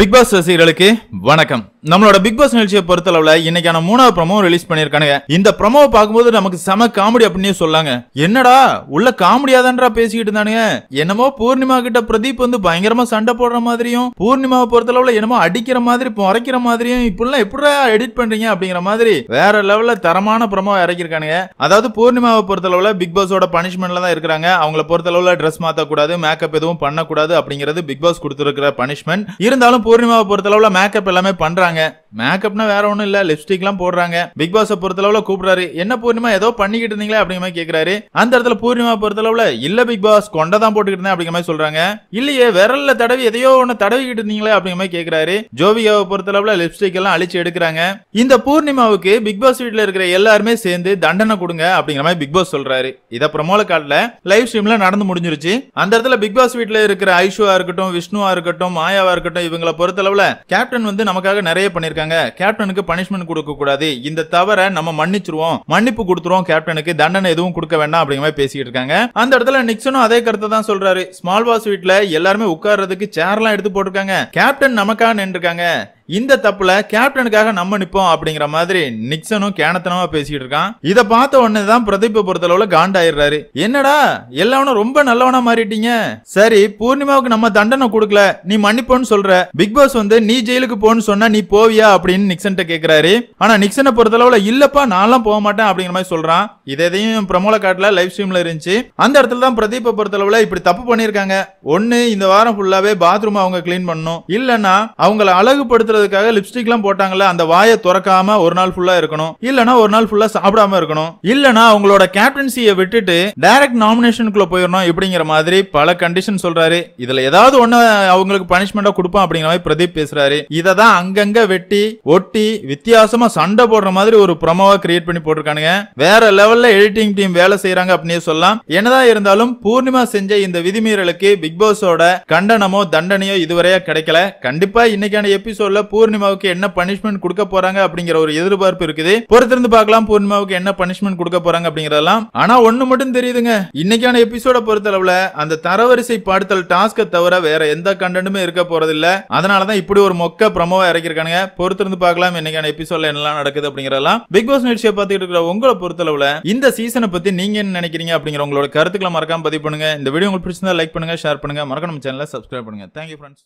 big pass ரசிகர்களுக்கு வணக்கம் நம்மளோட பிக் பாஸ் நிகழ்ச்சியை பொறுத்தளவில் இன்னைக்கான மூணாவது ப்ரமோ ரிலீஸ் பண்ணிருக்கானுங்க இந்த ப்ரமோவை பார்க்கும்போது நமக்கு செம காமெடி அப்படின்னு சொல்லாங்க என்னடா உள்ள காமெடியா தான்டா பேசிக்கிட்டு இருந்தானுங்க என்னமோ பூர்ணிமா கிட்ட பிரதீப் வந்து பயங்கரமா சண்டை போடுற மாதிரியும் பூர்ணிமாவை பொறுத்தளவுல என்னமோ அடிக்கிற மாதிரி உரைக்கிற மாதிரியும் இப்படிலாம் எப்படி எடிட் பண்றீங்க அப்படிங்கிற மாதிரி வேற லெவல்ல தரமான ப்ரமோ இறக்கிருக்கானுங்க அதாவது பூர்ணிமாவை பொறுத்தளவுல பிக் பாஸோட பனிஷ்மெண்ட்ல தான் இருக்கிறாங்க அவங்கள பொறுத்தளவில் ட்ரெஸ் மாற்றக்கூடாது மேக்கப் எதுவும் பண்ணக்கூடாது அப்படிங்கிறது பிக் பாஸ் கொடுத்துருக்கிற பனிஷ்மெண்ட் இருந்தாலும் பூர்ணிமாவை பொறுத்தளவில் மேக்கப் எல்லாமே பண்ணுறாங்க மேக்கப்னா வேற ஒன்றும் இல்லை லிப்ஸ்டிக்லாம் போடுறாங்க பிக் பாஸை பொறுத்தளவுல கூப்பிடுறாரு என்ன பூர்ணிமா ஏதோ பண்ணிக்கிட்டு இருந்தீங்களா அப்படிங்கிற மாதிரி கேட்கிறாரு அந்த இடத்துல பூர்ணிமா பொறுத்தளவுல இல்ல பிக் பாஸ் கொண்டதான் போட்டுக்கிட்டு இருந்தேன் அப்படிங்கிற மாதிரி சொல்றாங்க இல்லையே விரல்ல தடவி எதையோ ஒன்று தடவிக்கிட்டு இருந்தீங்களா அப்படிங்கிற மாதிரி கேக்குறாரு ஜோவியாவை பொறுத்தளவுல லிப்ஸ்டிக் எல்லாம் அழிச்சு எடுக்கிறாங்க இந்த பூர்ணிமாவுக்கு பிக் பாஸ் வீட்டில் இருக்கிற எல்லாருமே சேர்ந்து தண்டனை கொடுங்க அப்படிங்கிற மாதிரி பிக் பாஸ் சொல்றாரு இதை பிரமோல காட்டுல லைவ் ஸ்ட்ரீம்ல நடந்து முடிஞ்சிருச்சு அந்த இடத்துல பிக் பாஸ் வீட்டில் இருக்கிற ஐஷுவா இருக்கட்டும் விஷ்ணுவா இருக்கட்டும் மாயாவா இருக்கட்டும் இவங்களை பொறுத்தளவுல கேப்டன் வந்து நமக்காக நிறைய பண்ணியிருக்காங்க பண்ணிருக்காங்க கேப்டனுக்கு பனிஷ்மெண்ட் கொடுக்க கூடாது இந்த தவறை நம்ம மன்னிச்சிருவோம் மன்னிப்பு கொடுத்துருவோம் கேப்டனுக்கு தண்டனை எதுவும் கொடுக்க வேண்டாம் அப்படிங்கிற மாதிரி பேசிக்கிட்டு இருக்காங்க அந்த இடத்துல நிக்சனும் அதே கருத்தை தான் சொல்றாரு ஸ்மால் பாஸ் வீட்டுல எல்லாருமே உட்கார்றதுக்கு சேர்லாம் எடுத்து போட்டிருக்காங்க கேப்டன் நமக்காக நின்றுருக்காங்க இந்த தப்புல கேப்டனுக்காக நம்ம நிப்போம் அப்படிங்கிற மாதிரி நிக்சனும் கேனத்தனமா பேசிட்டு இருக்கான் இதை பார்த்த உடனே தான் பிரதீப் அளவுல காண்டாயிடுறாரு என்னடா எல்லாவனும் ரொம்ப நல்லவனா மாறிட்டீங்க சரி பூர்ணிமாவுக்கு நம்ம தண்டனை கொடுக்கல நீ மன்னிப்போன்னு சொல்ற பிக் பாஸ் வந்து நீ ஜெயிலுக்கு போன்னு சொன்னா நீ போவியா அப்படின்னு நிக்சன் கேக்குறாரு ஆனா நிக்சனை அளவுல இல்லப்பா நான்லாம் போக மாட்டேன் அப்படிங்கிற மாதிரி சொல்றான் எதையும் பிரமோல காட்டுல லைவ் ஸ்ட்ரீம்ல இருந்துச்சு அந்த இடத்துல தான் பிரதீப அளவுல இப்படி தப்பு பண்ணிருக்காங்க ஒன்னு இந்த வாரம் ஃபுல்லாவே பாத்ரூம் அவங்க கிளீன் பண்ணும் இல்லன்னா அவங்கள அழகுபடுத்துறது லிப்ஸ்டிக் லிப்ஸ்டிக்லாம் போட்டாங்கல்ல அந்த வாயை திறக்காம ஒரு நாள் ஃபுல்லா இருக்கணும் இல்லனா ஒரு நாள் ஃபுல்லா சாப்பிடாம இருக்கணும் இல்லனா அவங்களோட கேப்டன்சியை விட்டுட்டு டைரக்ட் நாமினேஷனுக்குள்ள போயிடணும் இப்படிங்கிற மாதிரி பல கண்டிஷன் சொல்றாரு இதுல ஏதாவது ஒண்ணு அவங்களுக்கு பனிஷ்மெண்டா கொடுப்பான் அப்படிங்கிற மாதிரி பிரதீப் பேசுறாரு இதை தான் அங்கங்க வெட்டி ஒட்டி வித்தியாசமா சண்டை போடுற மாதிரி ஒரு ப்ரமோவா கிரியேட் பண்ணி போட்டிருக்கானுங்க வேற லெவல்ல எடிட்டிங் டீம் வேலை செய்யறாங்க அப்படின்னு சொல்லலாம் என்னதான் இருந்தாலும் பூர்ணிமா செஞ்ச இந்த விதிமீறலுக்கு பிக் பாஸோட கண்டனமோ தண்டனையோ இதுவரையா கிடைக்கல கண்டிப்பா இன்னைக்கான எபிசோட்ல பூர்ணிமாவுக்கு என்ன பனிஷ்மெண்ட் கொடுக்க போறாங்க அப்படிங்கிற ஒரு எதிர்பார்ப்பு இருக்குது பொறுத்திருந்து பார்க்கலாம் பூர்ணிமாவுக்கு என்ன பனிஷ்மெண்ட் கொடுக்க போறாங்க அப்படிங்கறதெல்லாம் ஆனா ஒண்ணு மட்டும் தெரியுதுங்க இன்னைக்கான எபிசோட பொறுத்தளவுல அந்த தரவரிசை பாடுதல் டாஸ்க தவிர வேற எந்த கண்டனமே இருக்க போறது இல்ல அதனாலதான் இப்படி ஒரு மொக்க பிரமோவா இறக்கிருக்கானுங்க பொறுத்திருந்து பார்க்கலாம் இன்னைக்கான எபிசோட்ல என்னெல்லாம் நடக்குது அப்படிங்கறதெல்லாம் பிக் பாஸ் நிகழ்ச்சியை பார்த்துட்டு இருக்கிற உங்களை பொறுத்தளவுல இந்த சீசனை பத்தி நீங்க என்ன நினைக்கிறீங்க அப்படிங்கிற உங்களோட கருத்துக்களை மறக்காம பதிவு பண்ணுங்க இந்த வீடியோ உங்களுக்கு பிடிச்சிருந்தா லைக் பண்ணுங்க ஷேர் பண்ணுங்க மறக்க நம்ம சேனலை சப்ஸ்கிரைப் பண்ணுங்க தேங்க்யூ ஃப்ரெண்ட்ஸ்